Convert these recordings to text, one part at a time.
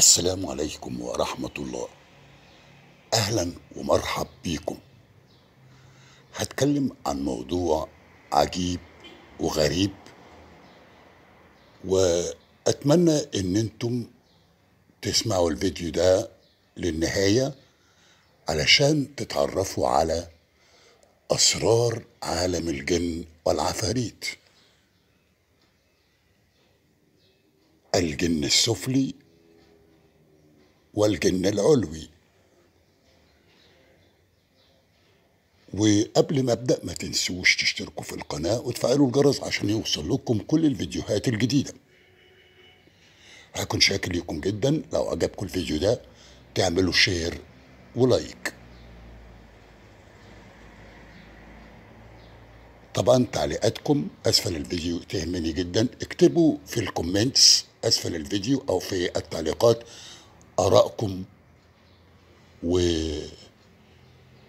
السلام عليكم ورحمة الله أهلا ومرحب بيكم هتكلم عن موضوع عجيب وغريب وأتمنى إن أنتم تسمعوا الفيديو ده للنهاية علشان تتعرفوا على أسرار عالم الجن والعفاريت الجن السفلي والجن العلوي وقبل ما ابدا ما تنسوش تشتركوا في القناه وتفعلوا الجرس عشان يوصل لكم كل الفيديوهات الجديده هكون شاكر ليكم جدا لو عجبكم الفيديو ده تعملوا شير ولايك طبعا تعليقاتكم اسفل الفيديو تهمني جدا اكتبوا في الكومنتس اسفل الفيديو او في التعليقات آرائكم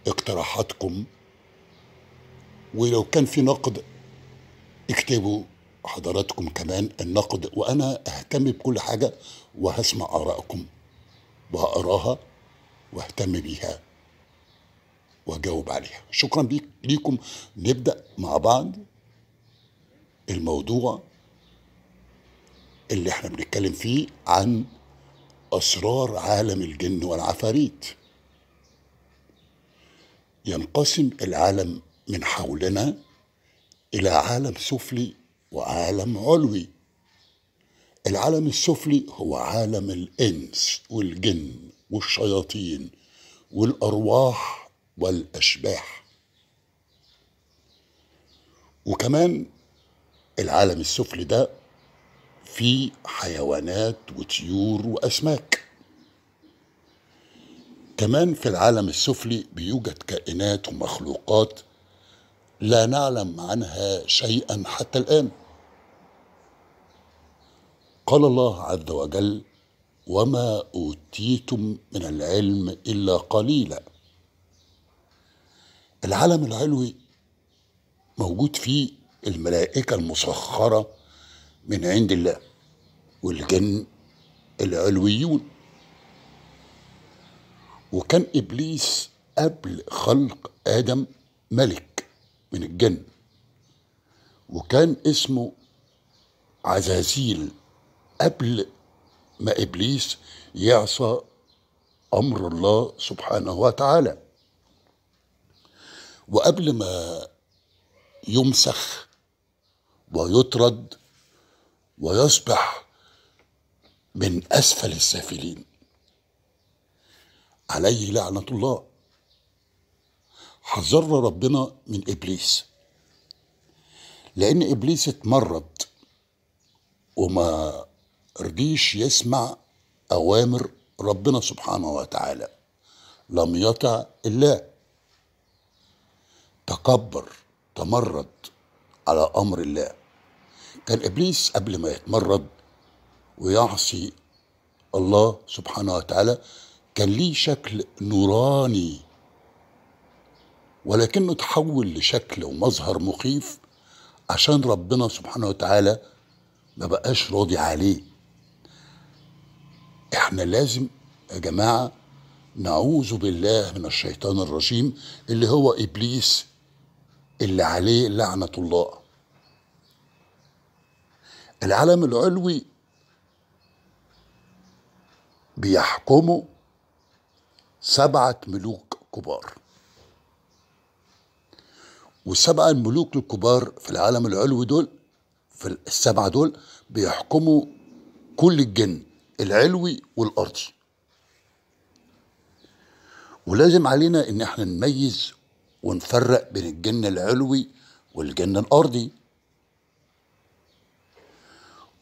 واقتراحاتكم ولو كان في نقد اكتبوا حضراتكم كمان النقد وأنا أهتم بكل حاجة وهسمع آرائكم وهقراها واهتم بيها واجاوب عليها شكرا ليكم نبدأ مع بعض الموضوع اللي احنا بنتكلم فيه عن أسرار عالم الجن والعفاريت ينقسم العالم من حولنا إلى عالم سفلي وعالم علوي العالم السفلي هو عالم الإنس والجن والشياطين والأرواح والأشباح وكمان العالم السفلي ده في حيوانات وطيور وأسماك كمان في العالم السفلي بيوجد كائنات ومخلوقات لا نعلم عنها شيئا حتى الآن قال الله عز وجل وما أوتيتم من العلم إلا قليلا العالم العلوي موجود فيه الملائكة المسخرة من عند الله والجن العلويون وكان إبليس قبل خلق آدم ملك من الجن وكان اسمه عزازيل قبل ما إبليس يعصى أمر الله سبحانه وتعالى وقبل ما يمسخ ويطرد ويصبح من أسفل السافلين عليه لعنة الله حذرنا ربنا من إبليس لأن إبليس اتمرد وما رضيش يسمع أوامر ربنا سبحانه وتعالى لم يطع الله تكبر تمرد على أمر الله كان إبليس قبل ما يتمرد ويعصي الله سبحانه وتعالى كان ليه شكل نوراني ولكنه تحول لشكل ومظهر مخيف عشان ربنا سبحانه وتعالى ما بقاش راضي عليه احنا لازم يا جماعة نعوذ بالله من الشيطان الرجيم اللي هو إبليس اللي عليه لعنة الله العالم العلوي بيحكمه سبعة ملوك كبار والسبعة الملوك الكبار في العالم العلوي دول في السبعة دول بيحكموا كل الجن العلوي والأرضي ولازم علينا إن احنا نميز ونفرق بين الجن العلوي والجن الأرضي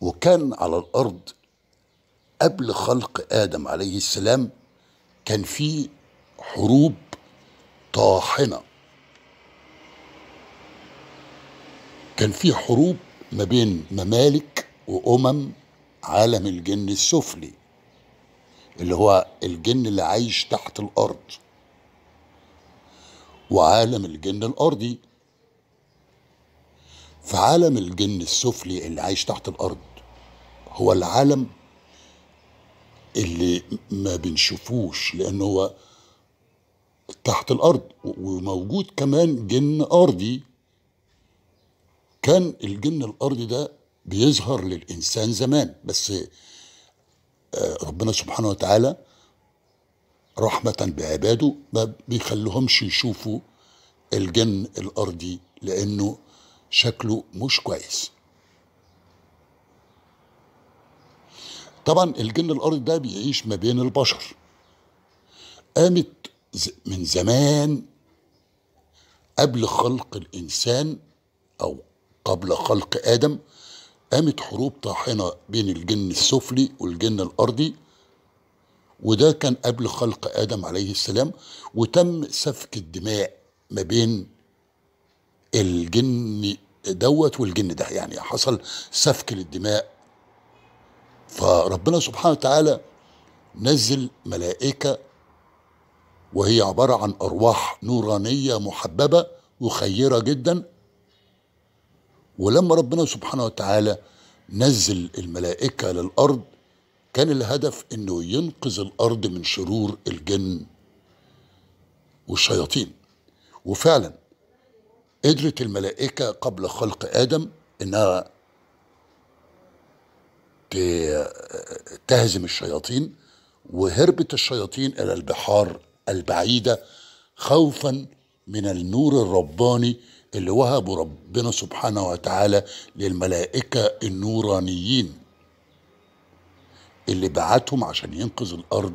وكان على الارض قبل خلق ادم عليه السلام كان في حروب طاحنه كان في حروب ما بين ممالك وامم عالم الجن السفلي اللي هو الجن اللي عايش تحت الارض وعالم الجن الارضي في عالم الجن السفلي اللي عايش تحت الارض هو العالم اللي ما بنشوفوش لأنه هو تحت الأرض وموجود كمان جن أرضي كان الجن الأرضي ده بيظهر للإنسان زمان بس آه، ربنا سبحانه وتعالى رحمة بعباده ما بيخليهمش يشوفوا الجن الأرضي لأنه شكله مش كويس طبعا الجن الارضي ده بيعيش ما بين البشر قامت من زمان قبل خلق الانسان او قبل خلق ادم قامت حروب طاحنه بين الجن السفلي والجن الارضي وده كان قبل خلق ادم عليه السلام وتم سفك الدماء ما بين الجن دوت والجن ده يعني حصل سفك للدماء فربنا سبحانه وتعالى نزل ملائكة وهي عبارة عن أرواح نورانية محببة وخيرة جدا ولما ربنا سبحانه وتعالى نزل الملائكة للأرض كان الهدف أنه ينقذ الأرض من شرور الجن والشياطين وفعلا قدرت الملائكة قبل خلق آدم أنها تهزم الشياطين وهربت الشياطين الى البحار البعيده خوفا من النور الرباني اللي وهبه ربنا سبحانه وتعالى للملائكه النورانيين اللي بعتهم عشان ينقذ الارض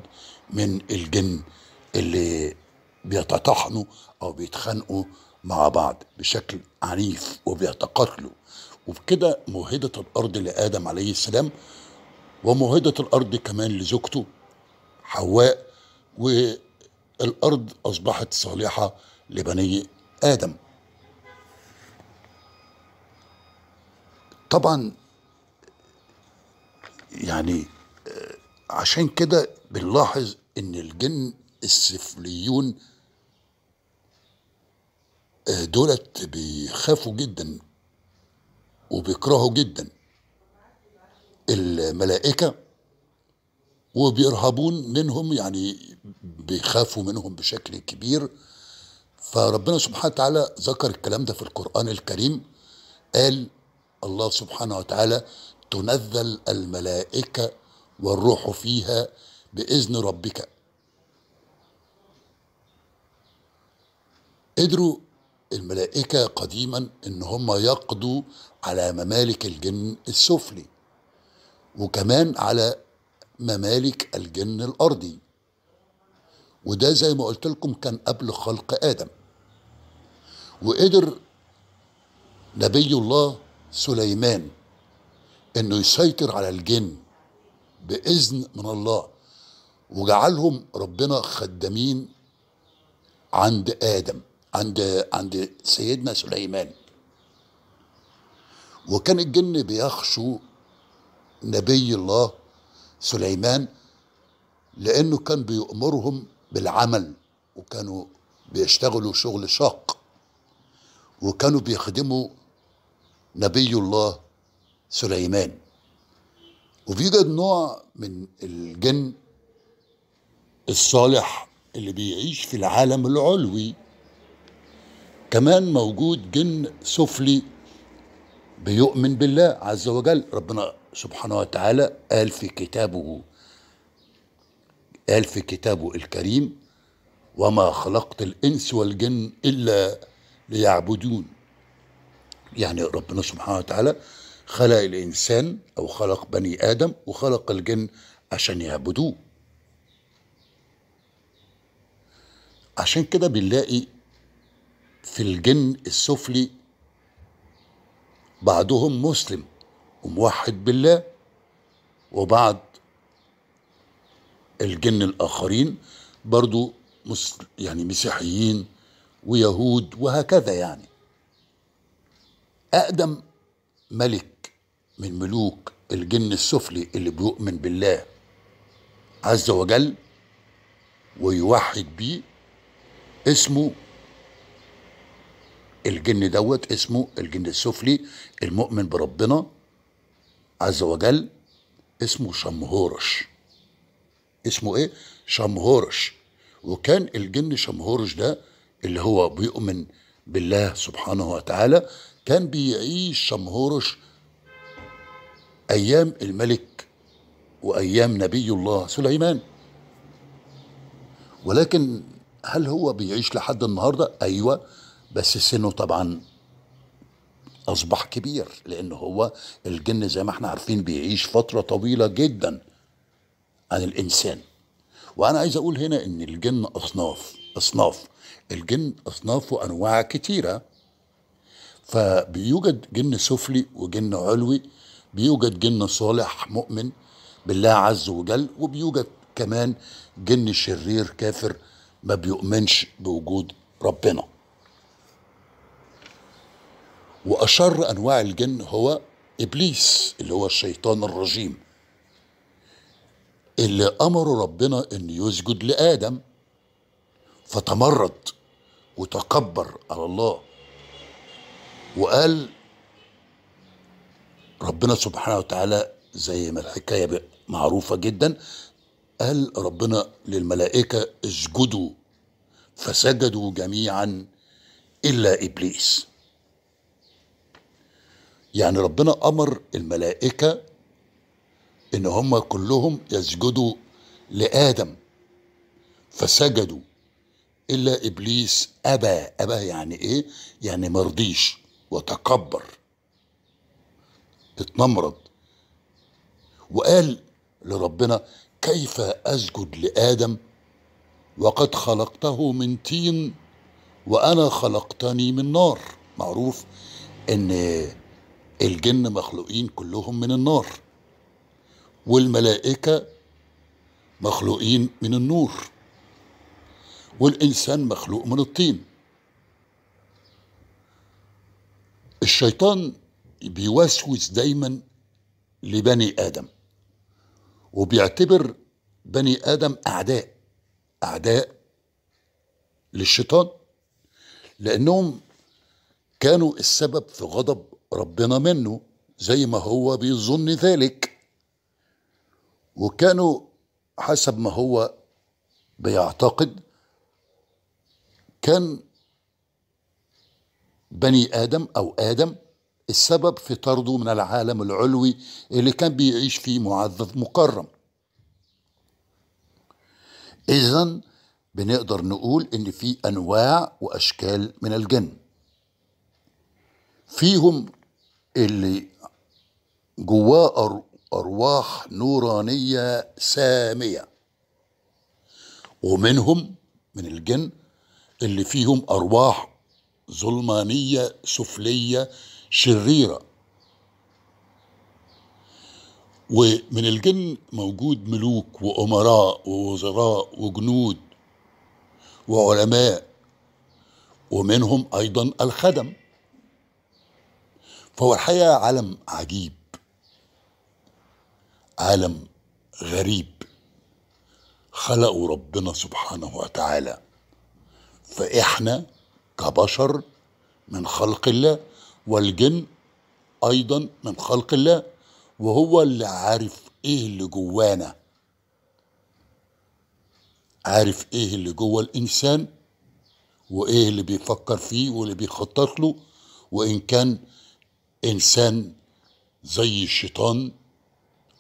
من الجن اللي بيتطحنوا او بيتخانقوا مع بعض بشكل عنيف وبيتقاتلوا وبكده موهبة الأرض لآدم عليه السلام وموهبة الأرض كمان لزوجته حواء والأرض أصبحت صالحة لبني آدم طبعا يعني آه، عشان كده بنلاحظ ان الجن السفليون آه، دولت بيخافوا جدا وبيكرهوا جدا الملائكة وبيرهبون منهم يعني بيخافوا منهم بشكل كبير فربنا سبحانه وتعالى ذكر الكلام ده في القرآن الكريم قال الله سبحانه وتعالى تنزل الملائكة والروح فيها بإذن ربك قدروا الملائكة قديما إن هم يقضوا على ممالك الجن السفلي وكمان على ممالك الجن الأرضي وده زي ما قلت لكم كان قبل خلق آدم وقدر نبي الله سليمان انه يسيطر على الجن باذن من الله وجعلهم ربنا خدامين عند ادم عند عند سيدنا سليمان وكان الجن بيخشوا نبي الله سليمان لانه كان بيأمرهم بالعمل وكانوا بيشتغلوا شغل شاق وكانوا بيخدموا نبي الله سليمان وبيوجد نوع من الجن الصالح اللي بيعيش في العالم العلوي كمان موجود جن سفلي بيؤمن بالله عز وجل ربنا سبحانه وتعالى قال في كتابه قال في كتابه الكريم وما خلقت الإنس والجن إلا ليعبدون يعني ربنا سبحانه وتعالى خلق الإنسان أو خلق بني آدم وخلق الجن عشان يعبدوه عشان كده بنلاقي في الجن السفلي بعضهم مسلم وموحد بالله وبعض الجن الآخرين برضو يعني مسيحيين ويهود وهكذا يعني أقدم ملك من ملوك الجن السفلي اللي بيؤمن بالله عز وجل ويوحد بيه اسمه الجن دوت اسمه الجن السفلي المؤمن بربنا عز وجل اسمه شمهورش اسمه ايه شمهورش وكان الجن شمهورش ده اللي هو بيؤمن بالله سبحانه وتعالى كان بيعيش شمهورش ايام الملك وايام نبي الله سليمان ولكن هل هو بيعيش لحد النهارده ايوه بس سنه طبعا اصبح كبير لان هو الجن زي ما احنا عارفين بيعيش فتره طويله جدا عن الانسان وانا عايز اقول هنا ان الجن اصناف اصناف الجن اصنافه انواع كتيره فبيوجد جن سفلي وجن علوي بيوجد جن صالح مؤمن بالله عز وجل وبيوجد كمان جن شرير كافر ما بيؤمنش بوجود ربنا وأشر أنواع الجن هو إبليس اللي هو الشيطان الرجيم اللي أمره ربنا أن يسجد لآدم فتمرد وتكبر على الله وقال ربنا سبحانه وتعالى زي ما الحكاية معروفة جدا قال ربنا للملائكة اسجدوا فسجدوا جميعا إلا إبليس يعني ربنا امر الملائكه ان هم كلهم يسجدوا لادم فسجدوا الا ابليس ابى ابى يعني ايه يعني مرضيش وتكبر اتنمرض وقال لربنا كيف اسجد لادم وقد خلقته من طين وانا خلقتني من نار معروف ان الجن مخلوقين كلهم من النار والملائكة مخلوقين من النور والإنسان مخلوق من الطين الشيطان بيوسوس دايما لبني آدم وبيعتبر بني آدم أعداء أعداء للشيطان لأنهم كانوا السبب في غضب ربنا منه زي ما هو بيظن ذلك وكانوا حسب ما هو بيعتقد كان بني آدم أو آدم السبب في طرده من العالم العلوي اللي كان بيعيش فيه معذب مكرم إذا بنقدر نقول إن في أنواع وأشكال من الجن فيهم اللي جواه أرواح نورانية سامية ومنهم من الجن اللي فيهم أرواح ظلمانية سفلية شريرة ومن الجن موجود ملوك وأمراء ووزراء وجنود وعلماء ومنهم أيضا الخدم فهو الحقيقة عالم عجيب عالم غريب خلقه ربنا سبحانه وتعالى فإحنا كبشر من خلق الله والجن أيضا من خلق الله وهو اللي عارف إيه اللي جوانا عارف إيه اللي جوه الإنسان وإيه اللي بيفكر فيه واللي بيخطط له وإن كان انسان زي الشيطان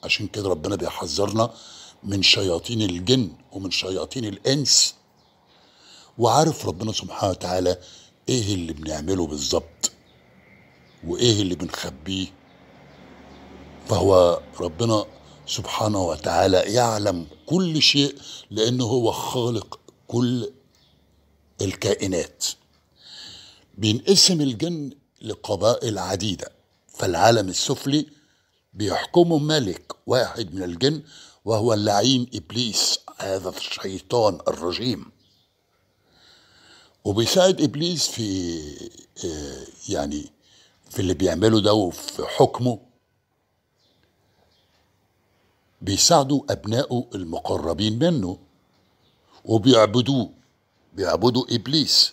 عشان كده ربنا بيحذرنا من شياطين الجن ومن شياطين الانس وعارف ربنا سبحانه وتعالى ايه اللي بنعمله بالظبط وايه اللي بنخبيه فهو ربنا سبحانه وتعالى يعلم كل شيء لانه هو خالق كل الكائنات بينقسم الجن لقبائل عديدة في العالم السفلي بيحكمه ملك واحد من الجن وهو اللعين إبليس هذا الشيطان الرجيم وبيساعد إبليس في آه، يعني في اللي بيعمله ده وفي حكمه بيساعدوا أبنائه المقربين منه وبيعبدوه بيعبدوا إبليس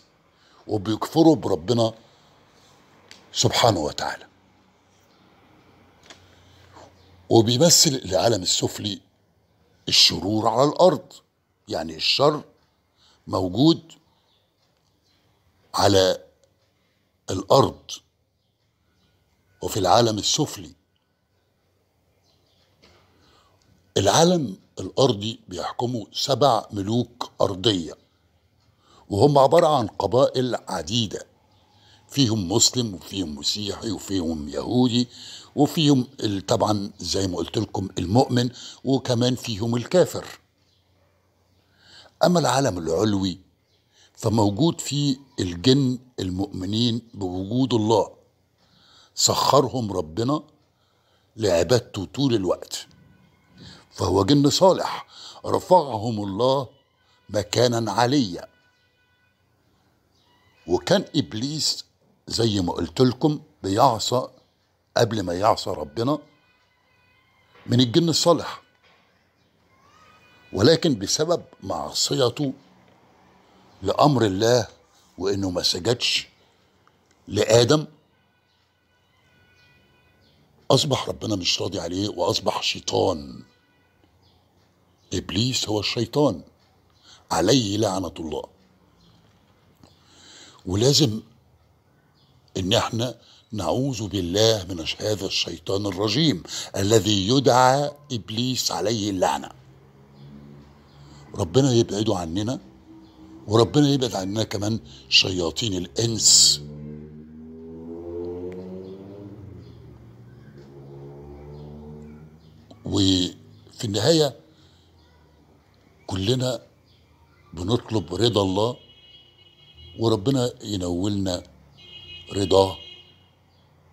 وبيكفروا بربنا سبحانه وتعالى وبيمثل العالم السفلي الشرور على الارض يعني الشر موجود على الارض وفي العالم السفلي العالم الارضي بيحكمه سبع ملوك ارضيه وهم عباره عن قبائل عديده فيهم مسلم وفيهم مسيحي وفيهم يهودي وفيهم طبعا زي ما قلت لكم المؤمن وكمان فيهم الكافر أما العالم العلوي فموجود فيه الجن المؤمنين بوجود الله سخرهم ربنا لعبادته طول الوقت فهو جن صالح رفعهم الله مكانا عليا وكان ابليس زي ما قلت لكم بيعصى قبل ما يعصى ربنا من الجن الصالح ولكن بسبب معصيته لأمر الله وإنه ما سجدش لآدم أصبح ربنا مش راضي عليه وأصبح شيطان إبليس هو الشيطان عليه لعنة الله ولازم ان احنا نعوذ بالله من هذا الشيطان الرجيم الذي يدعى ابليس عليه اللعنه ربنا يبعده عننا وربنا يبعد عننا كمان شياطين الانس وفي النهايه كلنا بنطلب رضا الله وربنا ينولنا رضاه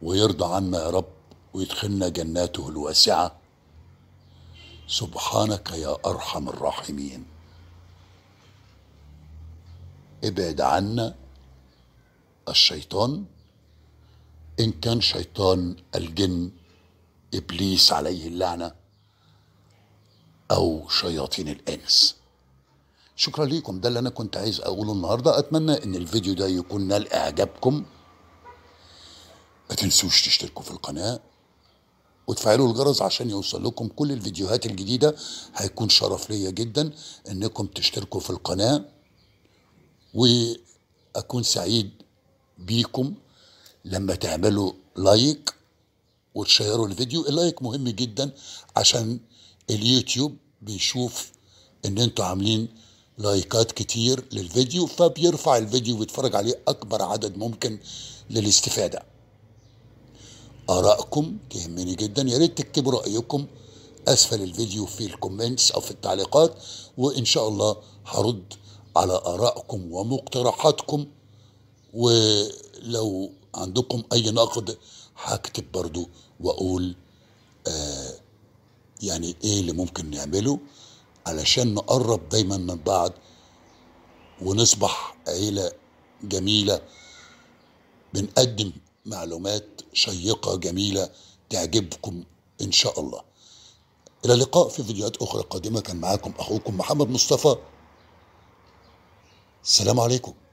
ويرضى عنا يا رب ويدخلنا جناته الواسعة سبحانك يا أرحم الراحمين ابعد عنا الشيطان إن كان شيطان الجن إبليس عليه اللعنة أو شياطين الإنس شكرا ليكم ده اللي أنا كنت عايز أقوله النهاردة أتمنى إن الفيديو ده يكون نال إعجابكم ما تنسوش تشتركوا في القناة وتفعلوا الجرس عشان يوصل لكم كل الفيديوهات الجديدة هيكون شرف ليا جدا انكم تشتركوا في القناة واكون سعيد بيكم لما تعملوا لايك وتشيروا الفيديو اللايك مهم جدا عشان اليوتيوب بيشوف ان انتوا عاملين لايكات كتير للفيديو فبيرفع الفيديو ويتفرج عليه اكبر عدد ممكن للاستفاده آرائكم تهمني جدا يا ريت تكتبوا رأيكم أسفل الفيديو في الكومنتس أو في التعليقات وإن شاء الله هرد على آرائكم ومقترحاتكم ولو عندكم أي نقد هكتب برضو وأقول آه يعني إيه اللي ممكن نعمله علشان نقرب دايما من بعض ونصبح عيلة جميلة بنقدم معلومات شيقة جميلة تعجبكم إن شاء الله إلى اللقاء في فيديوهات أخرى قادمة كان معاكم أخوكم محمد مصطفى السلام عليكم